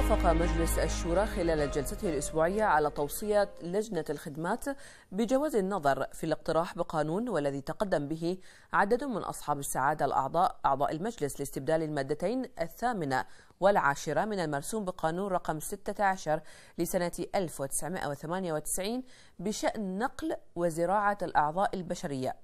وافق مجلس الشورى خلال جلسته الأسبوعية على توصية لجنة الخدمات بجواز النظر في الاقتراح بقانون والذي تقدم به عدد من أصحاب السعادة الأعضاء أعضاء المجلس لاستبدال المادتين الثامنة والعاشرة من المرسوم بقانون رقم 16 لسنة 1998 بشأن نقل وزراعة الأعضاء البشرية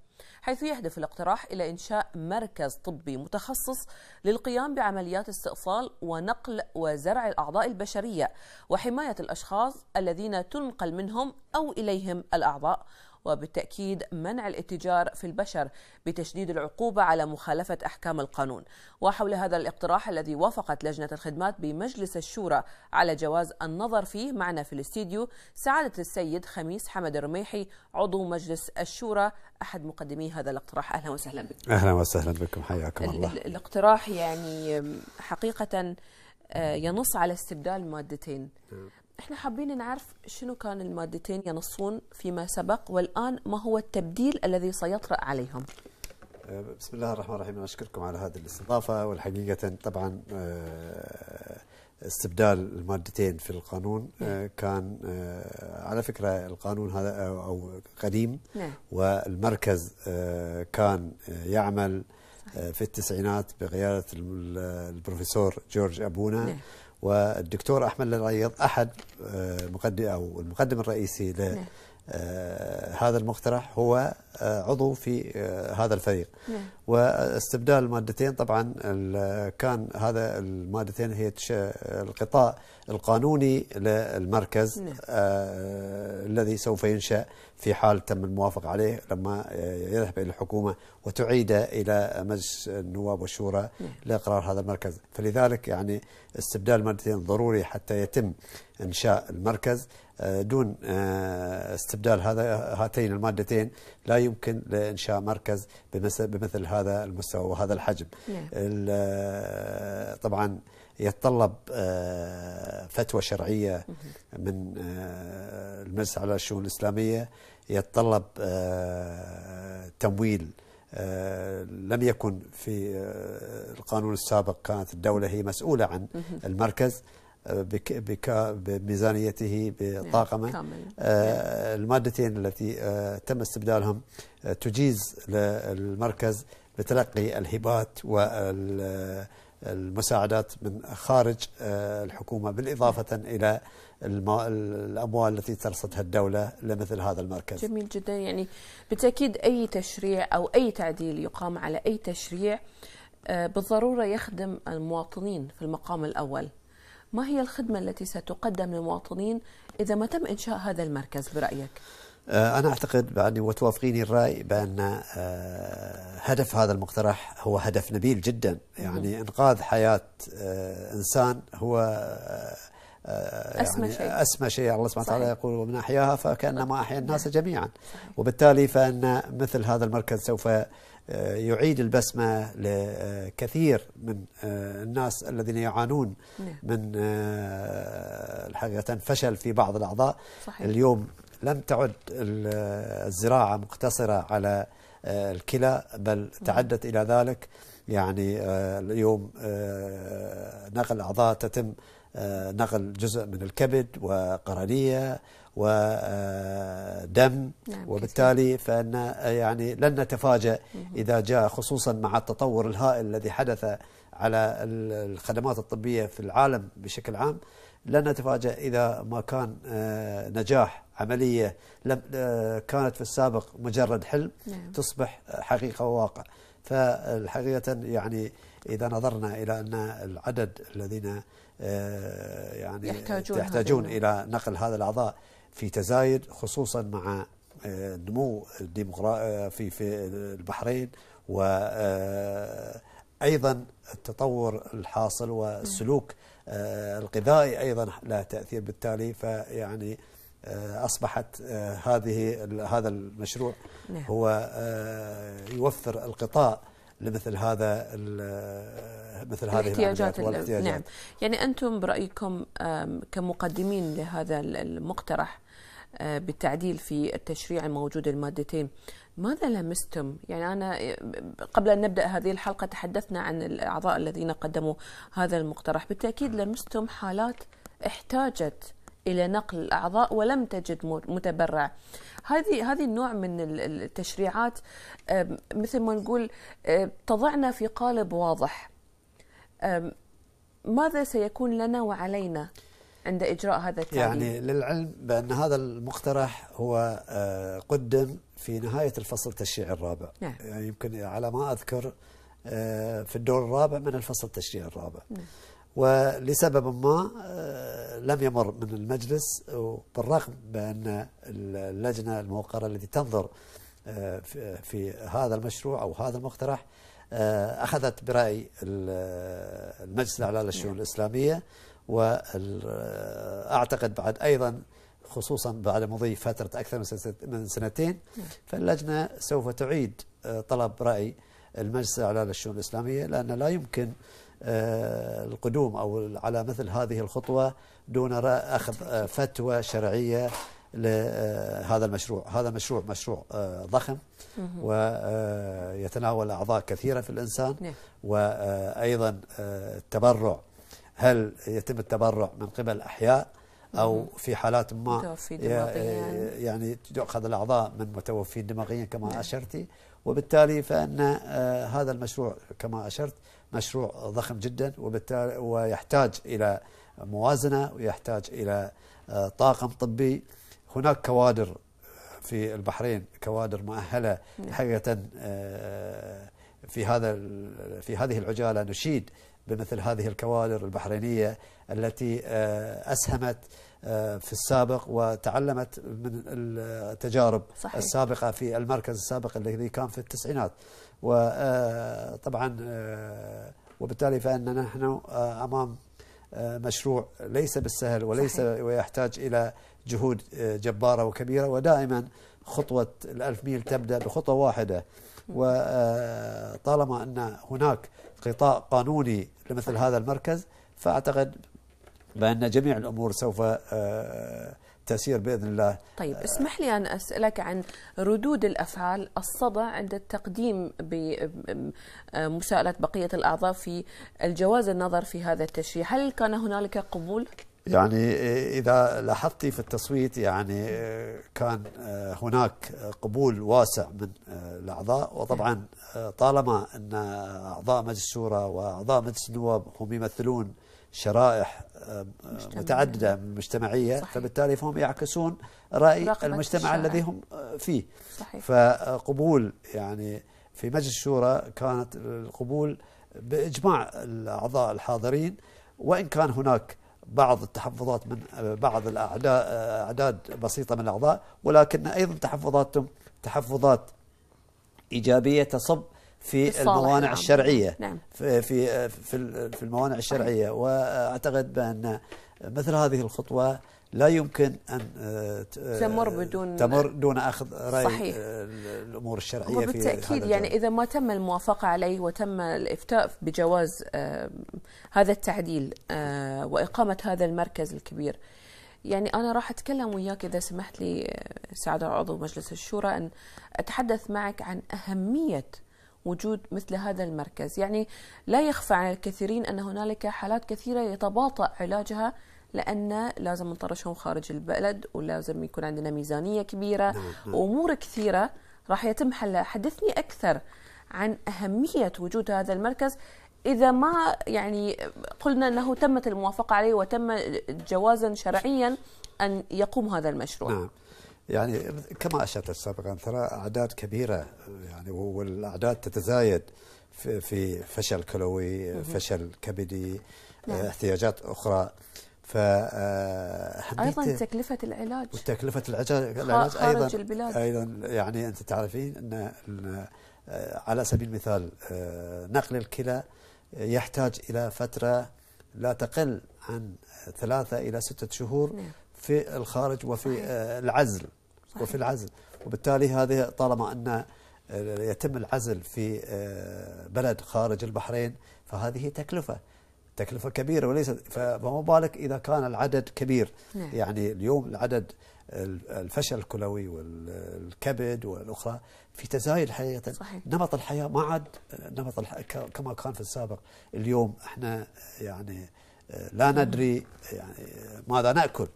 حيث يهدف الاقتراح إلى إنشاء مركز طبي متخصص للقيام بعمليات استئصال ونقل وزرع الأعضاء البشرية وحماية الأشخاص الذين تنقل منهم أو إليهم الأعضاء وبالتأكيد منع الاتجار في البشر بتشديد العقوبة على مخالفة أحكام القانون وحول هذا الاقتراح الذي وافقت لجنة الخدمات بمجلس الشورى على جواز النظر فيه معنا في الاستديو سعادة السيد خميس حمد الرميحي عضو مجلس الشورى أحد مقدمي هذا الاقتراح أهلا وسهلا بك أهلا وسهلا بكم حياكم الله الاقتراح يعني حقيقة آه، ينص على استبدال مادتين نعم. احنا حابين نعرف شنو كان المادتين ينصون فيما سبق والان ما هو التبديل الذي سيطرأ عليهم بسم الله الرحمن الرحيم اشكركم على هذه الاستضافه والحقيقه طبعا آه، استبدال المادتين في القانون آه، كان آه، على فكره القانون هذا او قديم نعم. والمركز كان يعمل في التسعينات بقياده البروفيسور جورج ابونا نعم. والدكتور أحمد العيض أحد آه، مقدم أو المقدم الرئيسي ل نعم. آه، هذا المقترح هو آه، عضو في هذا الفريق نعم. واستبدال المادتين طبعا كان هذا المادتين هي القطاع القانوني للمركز نعم. آه الذي سوف ينشأ في حال تم الموافقة عليه لما آه، يذهب إلى الحكومة وتعيد إلى مجلس النواب والشورى نعم. لإقرار هذا المركز فلذلك يعني استبدال مرتين ضروري حتى يتم إنشاء المركز آه، دون آه، استبدال هذا هاتين المادتين لا يمكن لإنشاء مركز بمثل هذا المستوى وهذا الحجم نعم. طبعا يتطلب آه، فتوى شرعية من آه، المجلس على الشؤون الإسلامية يتطلب آه، تمويل لم يكن في القانون السابق كانت الدولة هي مسؤولة عن المركز بميزانيته بطاقمه نعم، المادتين التي تم استبدالهم تجيز للمركز بتلقي الهبات وال المساعدات من خارج آه، الحكومة بالإضافة إلى الأموال التي ترصدها الدولة لمثل هذا المركز جميل جدا يعني بالتأكيد أي تشريع أو أي تعديل يقام على أي تشريع آه، بالضرورة يخدم المواطنين في المقام الأول ما هي الخدمة التي ستقدم للمواطنين إذا ما تم إنشاء هذا المركز برأيك؟ آه، أنا أعتقد بأني وتوافقيني الرأي بأن آه، هدف هذا المقترح هو هدف نبيل جدا يعني إنقاذ حياة آه، إنسان هو يعني أسمى شيء أسمى شيء الله سبحانه وتعالى يقول ومن أحياها فكأنما أحيا الناس جميعا وبالتالي فإن مثل هذا المركز سوف يعيد البسمة لكثير من الناس الذين يعانون نعم. من الحقيقه فشل في بعض الأعضاء صحيح. اليوم لم تعد الزراعة مقتصرة على آه، الكلى بل تعدت إلى ذلك يعني آه، اليوم آه، نقل أعضاء تتم نقل جزء من الكبد وقرنية ودم نعم وبالتالي فان يعني لن نتفاجأ إذا جاء خصوصا مع التطور الهائل الذي حدث على الخدمات الطبية في العالم بشكل عام لن نتفاجأ إذا ما كان آه، نجاح عملية لم آه، كانت في السابق مجرد حلم نعم. تصبح حقيقة وواقع فالحقيقة يعني إذا نظرنا إلى أن العدد الذين آه، يعني يحتاجون, يحتاجون إلى نقل هذا الأعضاء في تزايد خصوصا مع نمو الديمقراطي في في البحرين و ايضا التطور الحاصل نعم. والسلوك آه، الغذائي أيضا له تأثير بالتالي فيعني آه، أصبحت آه، هذه هذا المشروع نعم. هو يوفر القطاع لمثل هذا مثل هذه الاحتياجات والاحتياجات نعم يعني انتم برايكم كمقدمين لهذا المقترح بالتعديل في التشريع الموجود المادتين ماذا لمستم؟ يعني أنا قبل أن نبدأ هذه الحلقة تحدثنا عن الأعضاء الذين قدموا هذا المقترح بالتأكيد لمستم حالات احتاجت إلى نقل الأعضاء ولم تجد متبرع هذه هذه النوع من التشريعات مثل ما نقول تضعنا في قالب واضح ماذا سيكون لنا وعلينا عند إجراء هذا التعليم؟ يعني للعلم بأن هذا المقترح هو آه، قدم في نهاية الفصل التشريعي الرابع نعم. يعني يمكن على ما أذكر آه، في الدور الرابع من الفصل التشريعي الرابع نعم. ولسبب ما آه، لم يمر من المجلس بالرغم بأن اللجنة الموقرة التي تنظر آه، في هذا المشروع أو هذا المقترح أخذت برأي المجلس الأعلى للشؤون نعم. الإسلامية وأعتقد بعد أيضا خصوصا بعد مضي فترة أكثر من سنتين فاللجنة سوف تعيد آه، طلب رأي المجلس الأعلى للشؤون الإسلامية لأن لا يمكن آه، القدوم أو على مثل هذه الخطوة دون أخذ آه، فتوى شرعية لهذا المشروع هذا المشروع مشروع ضخم ويتناول أعضاء كثيرة في الإنسان نعم. وأيضا التبرع هل يتم التبرع من قبل أحياء أو في حالات ما يعني تؤخذ الأعضاء من متوفين دماغيا كما نعم. أشرتي وبالتالي فإن آه، هذا المشروع كما أشرت مشروع ضخم جدا وبالتالي ويحتاج إلى موازنة ويحتاج إلى آه، طاقم طبي هناك كوادر في البحرين كوادر مؤهلة نعم. حقيقة آه، في هذا في هذه العجالة نشيد بمثل هذه الكوادر البحرينية التي أسهمت آه، في السابق وتعلمت من التجارب صحيح. السابقة في المركز السابق الذي كان في التسعينات وطبعا آه، آه، وبالتالي فإن نحن أمام مشروع ليس بالسهل وليس صحيح. ويحتاج إلى جهود جبارة وكبيرة ودائما خطوة الألف ميل تبدأ بخطوة واحدة وطالما أن هناك غطاء قانوني لمثل هذا المركز فأعتقد بان جميع الأمور سوف آه، تسير باذن الله طيب آه، اسمح لي ان اسالك عن ردود الافعال الصدى عند التقديم بمساءله آه، بقيه الاعضاء في الجواز النظر في هذا التشريع، هل كان هنالك قبول؟ يعني اذا لاحظت في التصويت يعني كان هناك قبول واسع من الاعضاء وطبعا طالما ان اعضاء مجلس الشورى واعضاء مجلس النواب هم يمثلون شرائح آه، مجتمعية. متعددة مجتمعية صحيح. فبالتالي فهم يعكسون رأي المجتمع الذي هم آه، فيه صحيح. فقبول يعني في مجلس الشورى كانت القبول بإجماع الأعضاء الحاضرين وإن كان هناك بعض التحفظات من آه، بعض الأعداء أعداد بسيطة من الأعضاء ولكن أيضا تحفظاتهم تحفظات إيجابية تصب في الموانع نعم. الشرعية نعم. في في في الموانع الشرعية وأعتقد بأن مثل هذه الخطوة لا يمكن أن آه، آه، تمر بدون تمر دون أخذ رأي صحيح. الأمور الشرعية وبالتأكيد في يعني إذا ما تم الموافقة عليه وتم الإفتاء بجواز آه، هذا التعديل وإقامة هذا المركز الكبير يعني أنا راح أتكلم وياك إذا سمحت لي سعادة عضو مجلس الشورى أن أتحدث معك عن أهمية وجود مثل هذا المركز يعني لا يخفى على الكثيرين أن هنالك حالات كثيرة يتباطأ علاجها لأن لازم نطرشهم خارج البلد ولازم يكون عندنا ميزانية كبيرة نعم، نعم. وأمور كثيرة راح يتم حلها حدثني أكثر عن أهمية وجود هذا المركز إذا ما يعني قلنا أنه تمت الموافقة عليه وتم جوازا شرعيا أن يقوم هذا المشروع نعم. يعني كما اشرت سابقا ترى اعداد كبيره يعني والاعداد تتزايد في, فشل كلوي فشل كبدي نعم. احتياجات اخرى ف آه، ايضا تكلفه العلاج وتكلفه العلاج خارج ايضا البلاد. ايضا يعني انت تعرفين ان آه، على سبيل المثال آه، نقل الكلى يحتاج الى فتره لا تقل عن ثلاثه الى سته شهور نعم. في الخارج وفي آه، العزل صحيح. وفي العزل وبالتالي هذه طالما أن آه، يتم العزل في آه، بلد خارج البحرين فهذه تكلفة تكلفة كبيرة وليست فما بالك إذا كان العدد كبير نعم. يعني اليوم العدد الفشل الكلوي والكبد والأخرى في تزايد حقيقة صحيح. نمط الحياة ما عاد نمط كما كان في السابق اليوم احنا يعني لا نعم. ندري يعني ماذا نأكل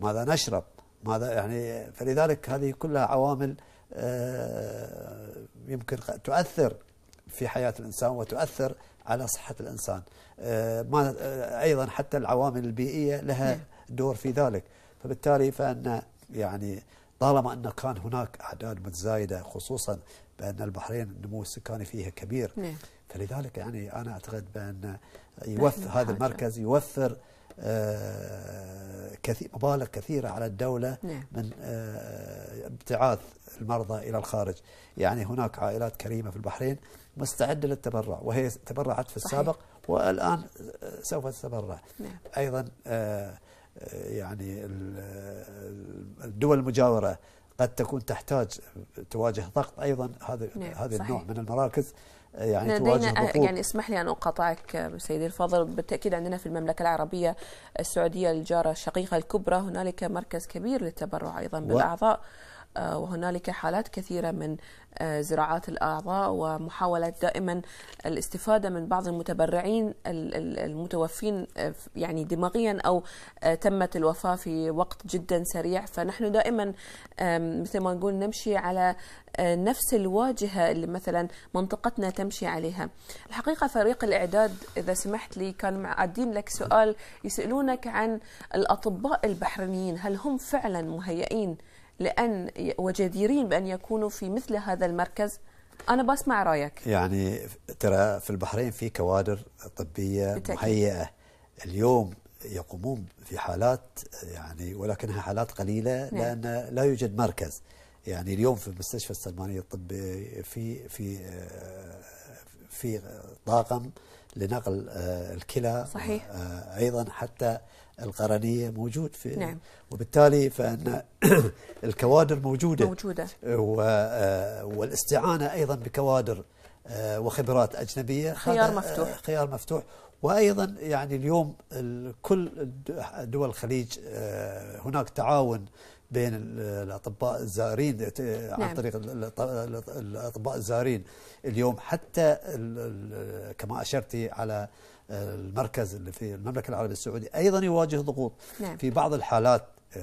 ماذا نشرب ماذا يعني فلذلك هذه كلها عوامل آه، يمكن تؤثر في حياة الإنسان وتؤثر على صحة الإنسان آه، ما آه، أيضا حتى العوامل البيئية لها دور في ذلك فبالتالي فأن يعني طالما أن كان هناك أعداد متزايدة خصوصا بأن البحرين النمو السكاني فيها كبير نعم. فلذلك يعني أنا أعتقد بأن يوفر هذا المركز يوفر آه، كثير مبالغ كثيرة على الدولة نعم. من آه، ابتعاث المرضى إلى الخارج يعني هناك عائلات كريمة في البحرين مستعدة للتبرع وهي تبرعت في السابق والآن آه، سوف تتبرع نعم. أيضا يعني الدول المجاورة قد تكون تحتاج تواجه ضغط أيضا هذا نعم، هذا النوع من المراكز يعني لدينا يعني اسمح لي ان اقاطعك سيدي الفاضل بالتاكيد عندنا في المملكه العربيه السعوديه الجاره الشقيقه الكبرى هنالك مركز كبير للتبرع ايضا بالاعضاء و... آه، وهنالك حالات كثيرة من آه، زراعات الأعضاء ومحاولة دائما الاستفادة من بعض المتبرعين المتوفين آه، يعني دماغيا أو تمت الوفاة في وقت جدا سريع فنحن دائما مثل ما نقول نمشي على نفس الواجهة اللي مثلا منطقتنا تمشي عليها الحقيقة فريق الإعداد إذا سمحت لي كان معدين لك سؤال يسألونك عن الأطباء البحرينيين هل هم فعلا مهيئين لأن وجديرين بأن يكونوا في مثل هذا المركز أنا بسمع رأيك يعني ترى في البحرين في كوادر طبية بتأكيد. مهيئة اليوم يقومون في حالات يعني ولكنها حالات قليلة نعم. لأن لا يوجد مركز يعني اليوم في المستشفى السلماني الطبي في في آه، في طاقم لنقل آه، الكلى صحيح. آه، أيضا حتى القرنيه موجود في نعم. وبالتالي فان الكوادر موجوده موجوده آه، والاستعانه ايضا بكوادر آه، وخبرات اجنبيه خيار مفتوح آه، خيار مفتوح وايضا يعني اليوم كل دول الخليج هناك تعاون بين الاطباء الزائرين نعم. عن طريق الاطباء الزائرين اليوم حتى كما اشرتي على المركز اللي في المملكة العربية السعودية أيضا يواجه ضغوط نعم. في بعض الحالات آه،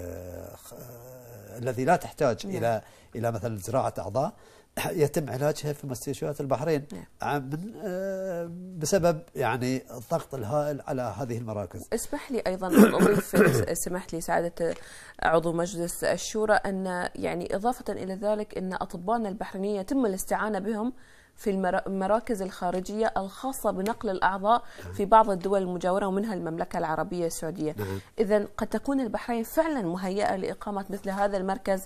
آه، الذي لا تحتاج نعم. إلى إلى مثلا زراعة أعضاء يتم علاجها في مستشفيات البحرين نعم. آه، بسبب يعني الضغط الهائل على هذه المراكز اسمح لي أيضا أضيف سمحت لي سعادة عضو مجلس الشورى أن يعني إضافة إلى ذلك أن أطبائنا البحرينيين يتم الاستعانة بهم في المراكز الخارجية الخاصة بنقل الأعضاء في بعض الدول المجاورة ومنها المملكة العربية السعودية نعم. إذا قد تكون البحرين فعلا مهيئة لإقامة مثل هذا المركز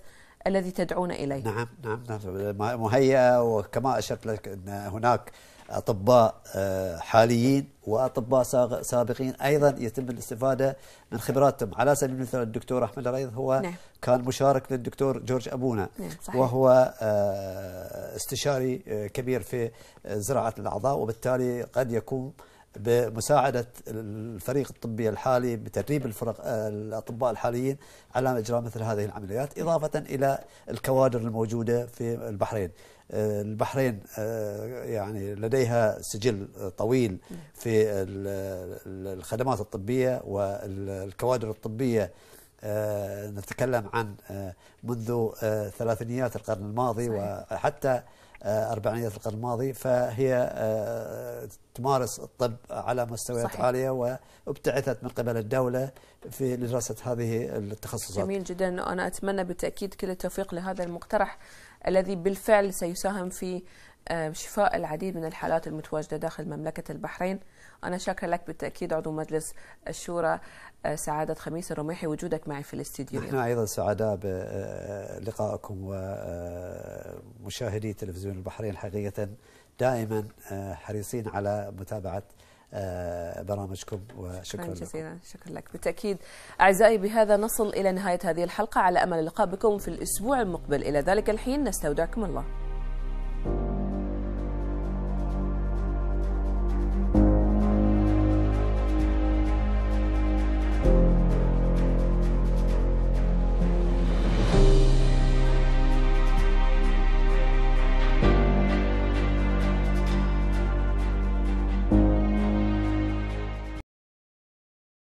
الذي تدعون إليه نعم نعم, نعم. مهيئة وكما أشرت لك أن هناك اطباء آه، حاليين واطباء سابقين ايضا يتم الاستفاده من خبراتهم على سبيل المثال الدكتور احمد الريض هو نعم. كان مشارك للدكتور جورج ابونا نعم صحيح. وهو آه، استشاري آه، كبير في زراعه الاعضاء وبالتالي قد يكون بمساعدة الفريق الطبي الحالي بتدريب الفرق آه، الأطباء الحاليين على إجراء مثل هذه العمليات إضافة إلى الكوادر الموجودة في البحرين آه، البحرين آه، يعني لديها سجل طويل في الخدمات الطبية والكوادر الطبية نتكلم عن منذ ثلاثينيات القرن الماضي وحتى أربعينيات القرن الماضي فهي تمارس الطب على مستويات صحيح. عاليه وابتعثت من قبل الدوله في دراسه هذه التخصصات. جميل جدا انا اتمنى بالتاكيد كل التوفيق لهذا المقترح الذي بالفعل سيساهم في آه، شفاء العديد من الحالات المتواجده داخل مملكه البحرين. انا شاكر لك بالتاكيد عضو مجلس الشورى آه، سعاده خميس الرميحي وجودك معي في الاستديو. نحن ايضا سعداء بلقائكم آه، ومشاهدي تلفزيون البحرين حقيقه. دائما آه، حريصين على متابعه آه، برامجكم وشكرا شكرا لكم. جزيلا شكرا لك بالتأكيد أعزائي بهذا نصل إلى نهاية هذه الحلقة على أمل اللقاء بكم في الأسبوع المقبل إلى ذلك الحين نستودعكم الله